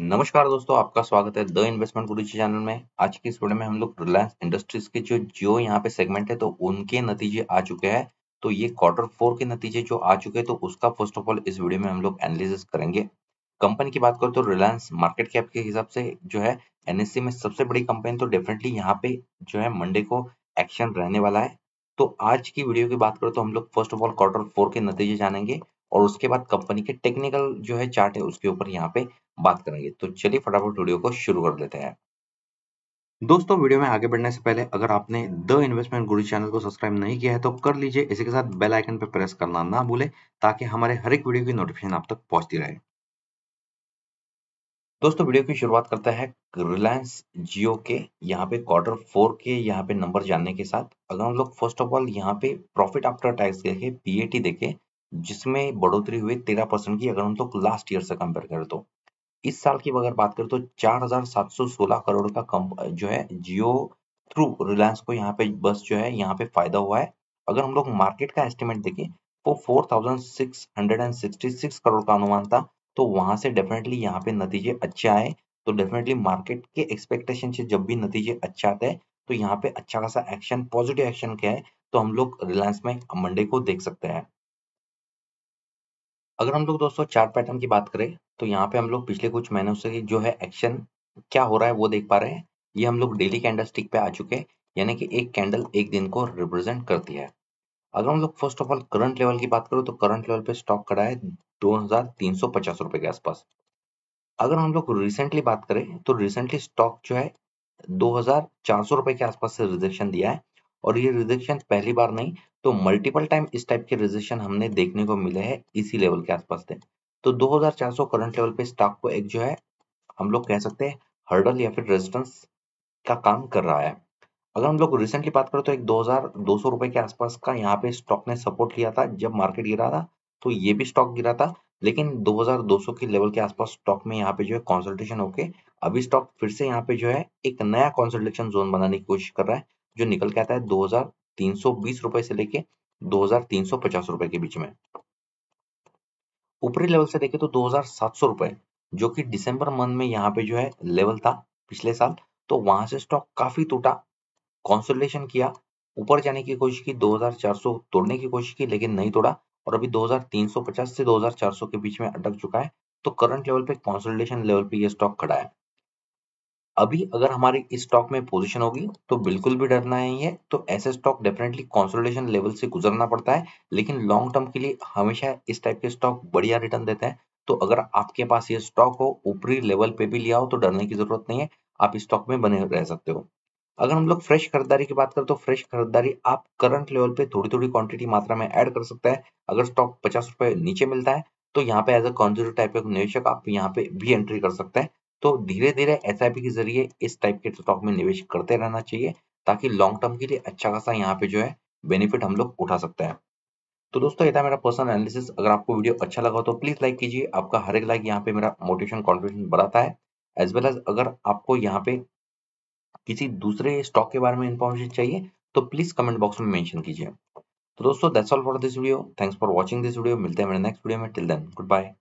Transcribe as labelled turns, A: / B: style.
A: नमस्कार दोस्तों आपका स्वागत है द इन्वेस्टमेंट गुरु चैनल में आज की इस वीडियो में हम लोग रिलायंस इंडस्ट्रीज के जो जियो यहाँ पे सेगमेंट है तो उनके नतीजे आ चुके हैं तो ये क्वार्टर फोर के नतीजे जो आ चुके हैं तो उसका फर्स्ट ऑफ ऑल इस वीडियो में हम लोग एनालिसिस करेंगे कंपनी की बात करें तो रिलायंस मार्केट कैप के हिसाब से जो है एनएससी e में सबसे बड़ी कंपनी तो डेफिनेटली यहाँ पे जो है मंडे को एक्शन रहने वाला है तो आज की वीडियो की बात करें तो हम लोग first of all quarter four के नतीजे जानेंगे और उसके बाद कंपनी के टेक्निकल जो है चार्ट है उसके ऊपर यहाँ पे बात करेंगे तो चलिए फटाफट वीडियो को शुरू कर लेते हैं दोस्तों वीडियो में आगे बढ़ने से पहले अगर आपने द इन्वेस्टमेंट गुरु चैनल को सब्सक्राइब नहीं किया है तो कर लीजिए इसी के साथ बेल आइकन पर प्रेस करना ना भूले ताकि हमारे हर एक वीडियो की नोटिफिकेशन आप तक पहुंचती रहे दोस्तों वीडियो की शुरुआत करते हैं रिलायंस जियो के यहाँ पे क्वार्टर फोर के यहाँ पे नंबर जानने के साथ अगर हम लोग फर्स्ट ऑफ ऑल यहाँ पे प्रॉफिट आफ्टर टैक्स देखे पीएटी देखे जिसमें बढ़ोतरी हुई तेरह की अगर हम लोग लास्ट ईयर से कंपेयर करें तो इस साल की अगर बात करें तो 4,716 करोड़ का कम जो है जियो थ्रू रिलायंस को यहाँ पे बस जो है यहाँ पे फायदा हुआ है अगर हम लोग मार्केट का एस्टिमेट देखें वो तो 4,666 करोड़ का अनुमान था तो वहां से डेफिनेटली यहाँ पे नतीजे अच्छे आए तो डेफिनेटली मार्केट के एक्सपेक्टेशन से जब भी नतीजे अच्छे आते हैं तो यहाँ पे अच्छा खासा एक्शन पॉजिटिव एक्शन क्या है तो हम लोग रिलायंस में मंडे को देख सकते हैं अगर हम लोग दोस्तों चार्ट पैटर्न की बात करें तो यहाँ पे हम लोग पिछले कुछ महीनों से जो है एक्शन क्या हो रहा है वो देख पा रहे हैं ये हम लोग डेली कैंडल स्टिक पे आ चुके हैं यानी कि एक कैंडल एक दिन को रिप्रेजेंट करती है अगर हम लोग first of all current level की बात करो तो करंट लेवल पे स्टॉक खड़ा है दो रुपए के आसपास अगर हम लोग रिसेंटली बात करें तो रिसेंटली स्टॉक जो है दो रुपए के आसपास से रिजेक्शन दिया है और ये रिजेक्शन पहली बार नहीं तो मल्टीपल टाइम इस टाइप के रिजेक्शन हमने देखने को मिले हैं इसी लेवल के आसपास थे तो 2400 करंट लेवल पे स्टॉक को एक जो है हम लोग कह सकते हैं हर्डल या फिर रेजिस्टेंस का काम कर रहा है अगर हम लोग रिसेंटली बात करें तो एक 2200 रुपए के आसपास का यहाँ पे स्टॉक ने सपोर्ट लिया था जब मार्केट गिरा था तो ये भी स्टॉक गिरा था लेकिन 2200 के लेवल के आसपास स्टॉक में यहाँ पे जो है कॉन्सल्टेशन होके अभी स्टॉक फिर से यहाँ पे जो है एक नया कॉन्सल्टेशन जोन बनाने की कोशिश कर रहा है जो निकल के आता है दो हजार से लेके दो हजार के बीच में ऊपरी लेवल से देखें तो दो हजार जो कि दिसंबर मंथ में यहाँ पे जो है लेवल था पिछले साल तो वहां से स्टॉक काफी टूटा कॉन्सोलेशन किया ऊपर जाने की कोशिश की 2400 तोड़ने की कोशिश की लेकिन नहीं तोड़ा और अभी 2350 से 2400 के बीच में अटक चुका है तो करंट लेवल पे कॉन्सोलेशन लेवल पे ये स्टॉक खड़ा है अभी अगर हमारी इस स्टॉक में पोजीशन होगी तो बिल्कुल भी डरना नहीं है तो ऐसे स्टॉक डेफिनेटली कंसोलिडेशन लेवल से गुजरना पड़ता है लेकिन लॉन्ग टर्म के लिए हमेशा इस टाइप के स्टॉक बढ़िया रिटर्न देते हैं तो अगर आपके पास ये स्टॉक हो ऊपरी लेवल पे भी लिया हो तो डरने की जरूरत नहीं है आप इस स्टॉक में बने रह सकते हो अगर हम लोग फ्रेश खरीदारी की बात करें तो फ्रेश खरीदारी आप करंट लेवल पे थोड़ी थोड़ी क्वांटिटी मात्रा में ऐड कर सकते हैं अगर स्टॉक पचास रुपए नीचे मिलता है तो यहाँ पे एज अ कॉन्जर टाइप का निवेशक आप यहाँ पे भी एंट्री कर सकते हैं तो धीरे धीरे एस के जरिए इस टाइप के स्टॉक में निवेश करते रहना चाहिए ताकि लॉन्ग टर्म के लिए अच्छा खासा यहाँ पे जो है बेनिफिट हम लोग उठा सकते हैं तो दोस्तों ये था मेरा पर्सनल एनालिसिस अगर आपको वीडियो अच्छा लगा तो प्लीज लाइक कीजिए आपका हर एक लाइक यहाँ पे मेरा मोटिवेशन कॉन्फिडेंस बढ़ाता है एज वेल एज अगर आपको यहाँ पे किसी दूसरे स्टॉक के बारे में इन्फॉर्मेशन चाहिए तो प्लीज कमेंट बॉक्स में मेंशन कीजिए तो दोस्तों that's all for this video thanks for watching this video मिलते हैं मेरे नेक्स्ट वीडियो में टिल देन गुड बाय